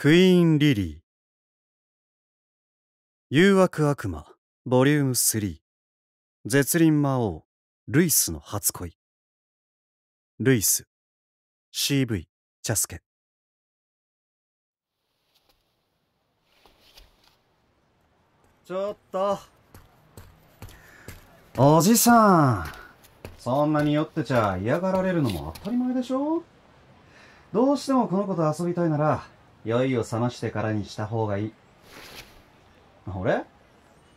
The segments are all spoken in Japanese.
クイーン・リリー誘惑悪魔ボリューム3絶倫魔王ルイスの初恋ルイス CV チャスケちょっとおじさんそんなに酔ってちゃ嫌がられるのも当たり前でしょどうしてもこの子と遊びたいなら酔いを覚ましてからにした方がいい。俺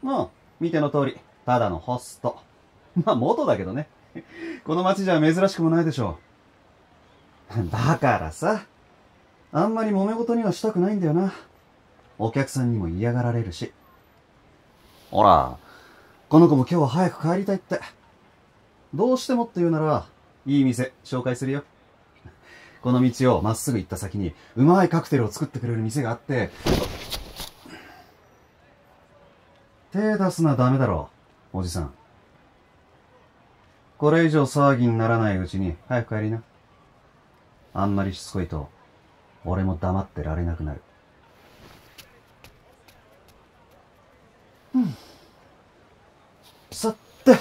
まあ、見ての通り、ただのホスト。まあ、元だけどね。この街じゃ珍しくもないでしょう。だからさ、あんまり揉め事にはしたくないんだよな。お客さんにも嫌がられるし。ほら、この子も今日は早く帰りたいって。どうしてもって言うなら、いい店紹介するよ。この道をまっすぐ行った先に、うまいカクテルを作ってくれる店があって、手出すなダメだろ、おじさん。これ以上騒ぎにならないうちに、早く帰りな。あんまりしつこいと、俺も黙ってられなくなる。うん。さて。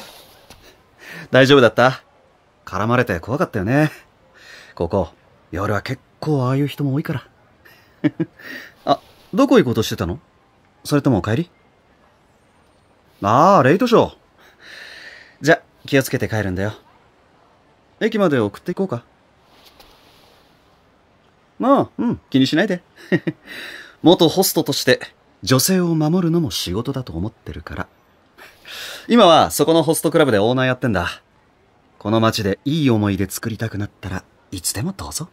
大丈夫だった絡まれて怖かったよね。ここ、夜は結構ああいう人も多いから。あ、どこ行こうとしてたのそれともお帰りああ、レイトショー。じゃ、気をつけて帰るんだよ。駅まで送っていこうか。まあ、うん、気にしないで。元ホストとして、女性を守るのも仕事だと思ってるから。今は、そこのホストクラブでオーナーやってんだ。この街でいい思い出作りたくなったらいつでもどうぞ。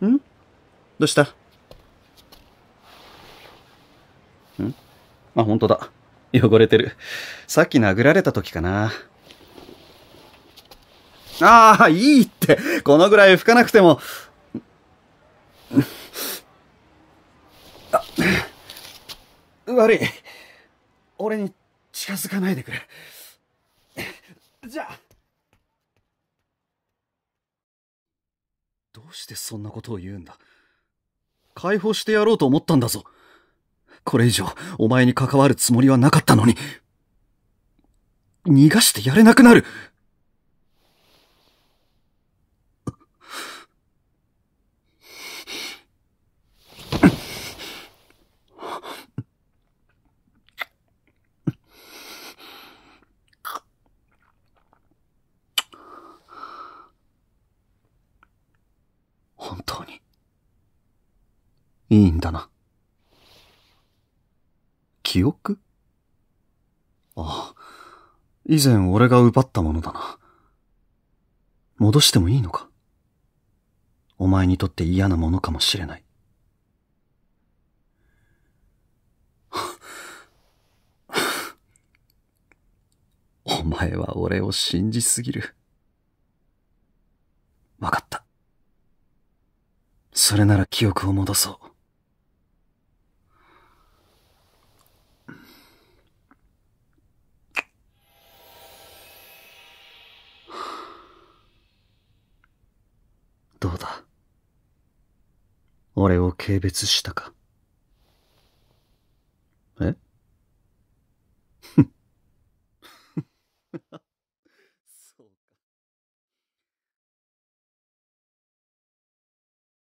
んどうしたんあ、本当だ。汚れてる。さっき殴られた時かな。ああ、いいって。このぐらい拭かなくても。あ、悪い。俺に近づかないでくれ。じゃあ。どうしてそんなことを言うんだ解放してやろうと思ったんだぞ。これ以上、お前に関わるつもりはなかったのに。逃がしてやれなくなるいいんだな。記憶ああ、以前俺が奪ったものだな。戻してもいいのかお前にとって嫌なものかもしれない。お前は俺を信じすぎる。わかった。それなら記憶を戻そう。俺を軽蔑したか。え